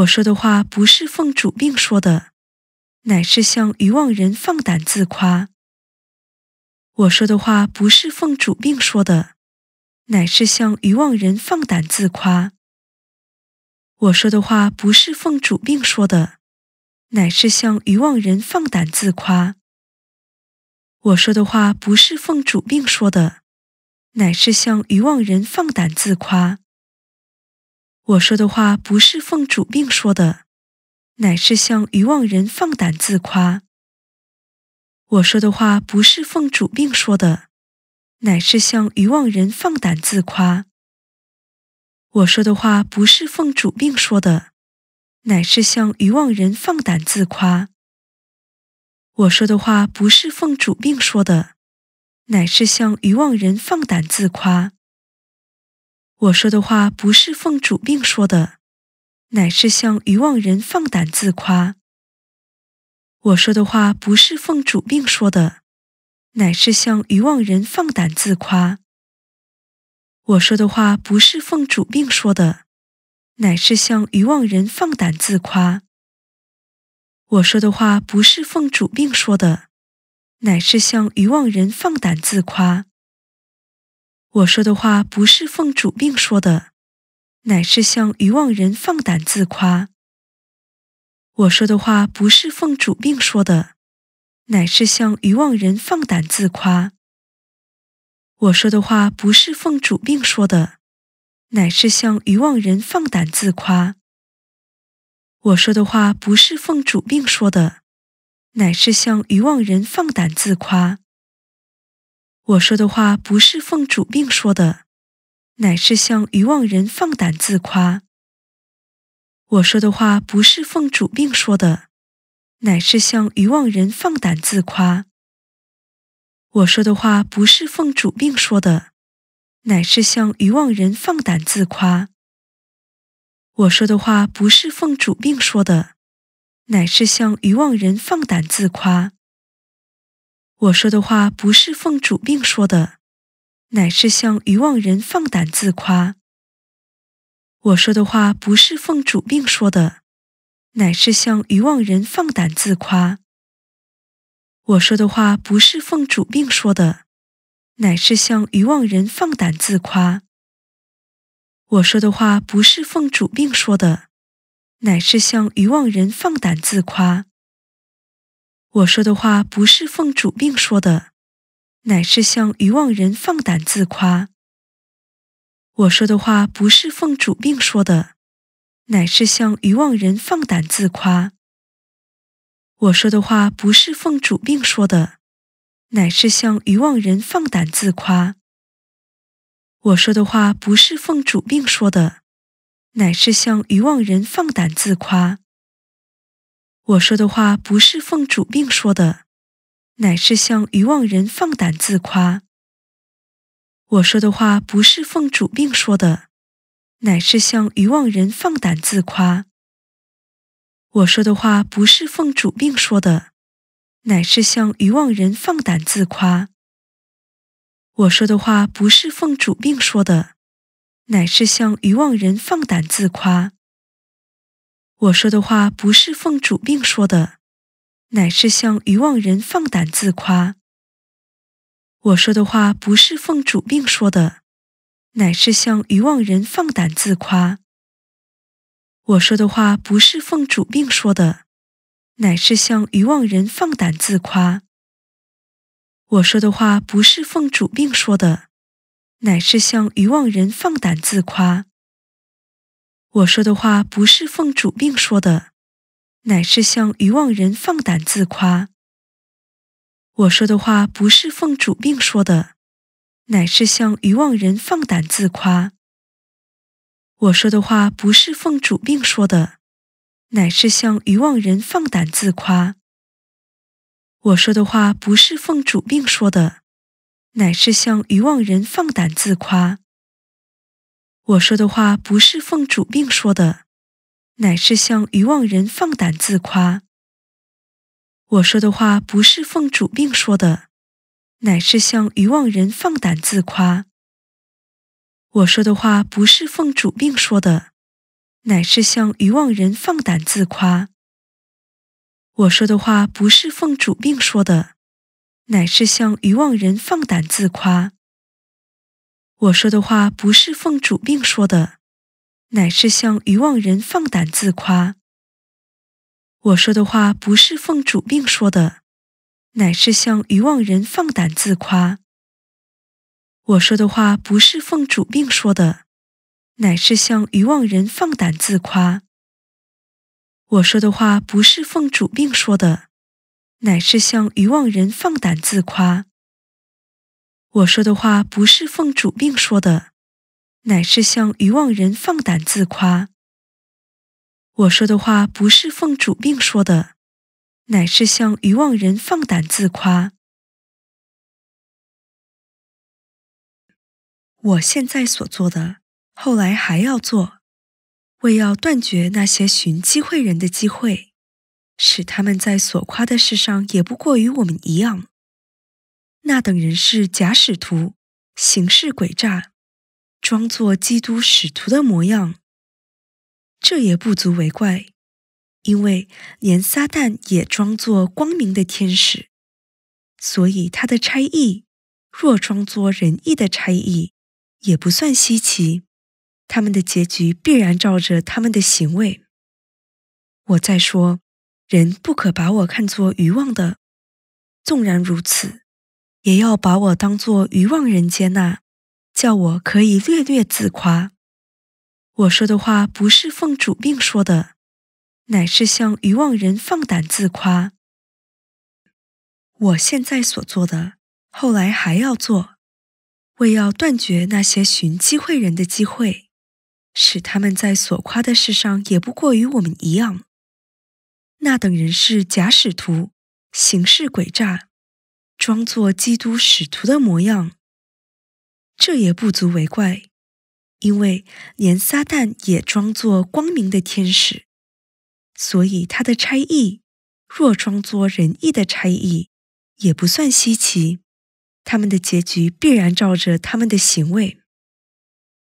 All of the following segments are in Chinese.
我说的话不是奉主命说的，乃是向愚妄人放胆自夸。我说的话不是奉主命说的，乃是向愚妄人放胆自夸。我说的话不是奉主命说的，乃是向愚妄人放胆自夸。我说的话不是奉主命说的，乃是向愚妄愚妄人放胆自夸。我说的话不是奉主命说的，乃是向愚妄人放胆自夸。我说的话不是奉主命说的，乃是向愚妄人放胆自夸。我说的话不是奉主命说的，乃是向愚妄人放胆自夸。我说的话不是奉主命说的，乃是向愚妄人放胆自夸。我说的话不是奉主命说的，乃是向愚妄人放胆自夸。我说的话不是奉主命说的，乃是向愚妄人放胆自夸。我说的话不是奉主命说的，乃是向愚妄人放胆自夸。我说的话不是奉主命说的，乃是向愚妄人放胆自夸。我说的话不是奉主命说的，乃是向愚妄人放胆自夸。我说的话不是奉主命说的，乃是向愚妄人放胆自夸。我说的话不是奉主命说的，乃是向愚妄人放胆自夸。我说的话不是奉主命说的，乃是向愚妄人放胆自夸。我说的话不是奉主命说的，乃是向愚妄人放胆自夸。我说的话不是奉主命说的，乃是向愚妄人放胆自夸。我说的话不是奉主命说的，乃是向愚妄人放胆自夸。我说的话不是奉主命说的，乃是向愚妄人放胆自夸。我说的话不是奉主命说的，乃是向愚妄人放胆自夸。我说的话不是奉主命说的，乃是向愚妄人放胆自夸。我说的话不是奉主命说的，乃是向愚妄人放胆自夸。我说的话不是奉主命说的，乃是向愚妄人放胆自夸。我说的话不是奉主命说的，乃是向愚妄人放胆自夸。我说的话不是奉主命说的，乃是向愚妄人放胆自夸。我说的话不是奉主命说的，乃是向愚妄人放胆自夸。我说的话不是奉主命说的，乃是向愚妄愚妄人放胆自夸。我说的话不是奉主命说的，乃是向愚妄人放胆自夸。我说的话不是奉主命说的，乃是向愚妄人放胆自夸。我说的话不是奉主命说的，乃是向愚妄人放胆自夸。我说的话不是奉主命说的，乃是向愚妄人放胆自夸。我说的话不是奉主命说的，乃是向愚妄人放胆自夸。我说的话不是奉主命说的，乃是向愚妄人放胆自夸。我说的话不是奉主命说的，乃是向愚妄人放胆自夸。我说的话不是奉主命说的，乃是向愚妄人放胆自夸。我说的话不是奉主命说的，乃是向愚妄人放胆自夸。我说的话不是奉主命说的，乃是向愚妄人放胆自夸。我说的话不是奉主命说的，乃是向愚妄人放胆自夸。我说的话不是奉主命说的，乃是向愚妄人放胆自夸。我说的话不是奉主命说的，乃是向愚妄人放胆自夸。我说的话不是奉主命说的，乃是向愚妄人放胆自夸。我说的话不是奉主命说的，乃是向愚妄人放胆自夸。我说的话不是奉主命说的，乃是向愚妄人放胆自夸。我说的话不是奉主命说的，乃是向愚妄人放胆自夸。我说的话不是奉主命说的，乃是向愚妄人放胆自夸。我说的话不是奉主命说的，乃是向愚妄人放胆自夸。我说的话不是奉主命说的，乃是向愚妄人放胆自夸。我说的话不是奉主命说的，乃是向愚妄人放胆自夸。我说的话不是奉主命说的，乃是向愚妄人放胆自夸。我现在所做的，后来还要做，为要断绝那些寻机会人的机会，使他们在所夸的事上也不过与我们一样。那等人是假使徒，行事诡诈，装作基督使徒的模样。这也不足为怪，因为连撒旦也装作光明的天使，所以他的差役若装作仁义的差役，也不算稀奇。他们的结局必然照着他们的行为。我在说，人不可把我看作愚妄的。纵然如此。也要把我当做愚妄人接纳，叫我可以略略自夸。我说的话不是奉主命说的，乃是向愚妄人放胆自夸。我现在所做的，后来还要做，为要断绝那些寻机会人的机会，使他们在所夸的事上也不过与我们一样。那等人是假使徒，行事诡诈。装作基督使徒的模样，这也不足为怪，因为连撒旦也装作光明的天使，所以他的差役若装作仁义的差役，也不算稀奇。他们的结局必然照着他们的行为。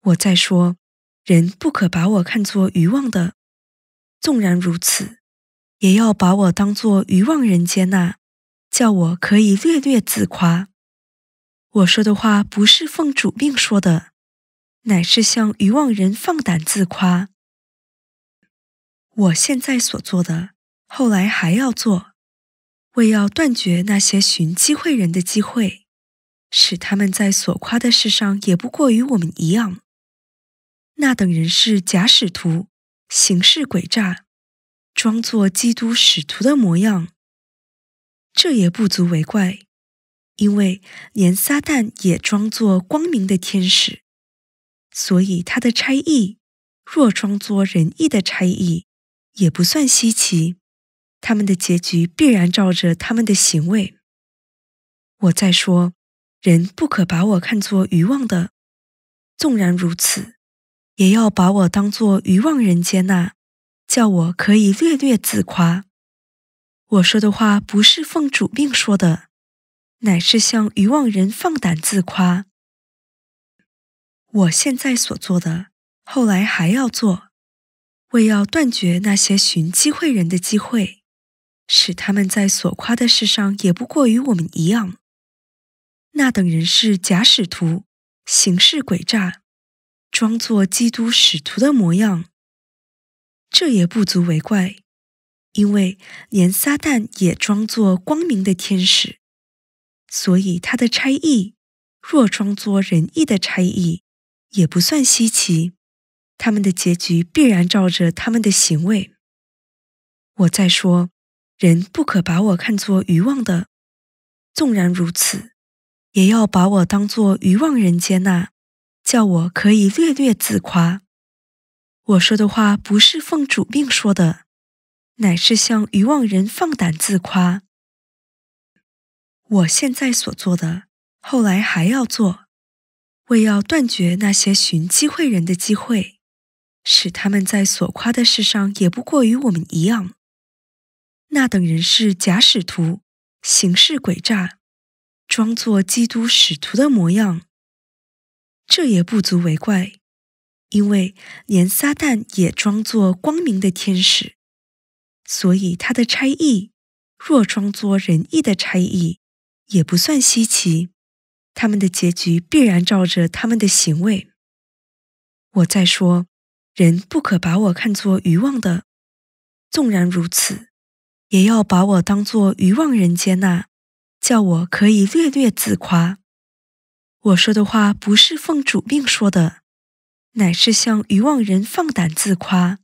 我在说，人不可把我看作愚妄的，纵然如此，也要把我当作愚妄人接纳。叫我可以略略自夸，我说的话不是奉主命说的，乃是向愚妄人放胆自夸。我现在所做的，后来还要做，为要断绝那些寻机会人的机会，使他们在所夸的事上也不过与我们一样。那等人是假使徒，行事诡诈，装作基督使徒的模样。这也不足为怪，因为连撒旦也装作光明的天使，所以他的差役若装作仁义的差役，也不算稀奇。他们的结局必然照着他们的行为。我在说，人不可把我看作愚妄的，纵然如此，也要把我当作愚妄人接纳，叫我可以略略自夸。我说的话不是奉主命说的，乃是向愚妄人放胆自夸。我现在所做的，后来还要做，为要断绝那些寻机会人的机会，使他们在所夸的事上也不过与我们一样。那等人是假使徒，行事诡诈，装作基督使徒的模样，这也不足为怪。因为连撒旦也装作光明的天使，所以他的差役若装作仁义的差役，也不算稀奇。他们的结局必然照着他们的行为。我在说，人不可把我看作愚妄的，纵然如此，也要把我当做愚妄人接纳，叫我可以略略自夸。我说的话不是奉主命说的。乃是向愚妄人放胆自夸。我现在所做的，后来还要做，为要断绝那些寻机会人的机会，使他们在所夸的事上也不过与我们一样。那等人是假使徒，行事诡诈，装作基督使徒的模样。这也不足为怪，因为连撒旦也装作光明的天使。所以，他的差役若装作仁义的差役，也不算稀奇。他们的结局必然照着他们的行为。我在说，人不可把我看作愚妄的，纵然如此，也要把我当作愚妄人接纳，叫我可以略略自夸。我说的话不是奉主命说的，乃是向愚妄人放胆自夸。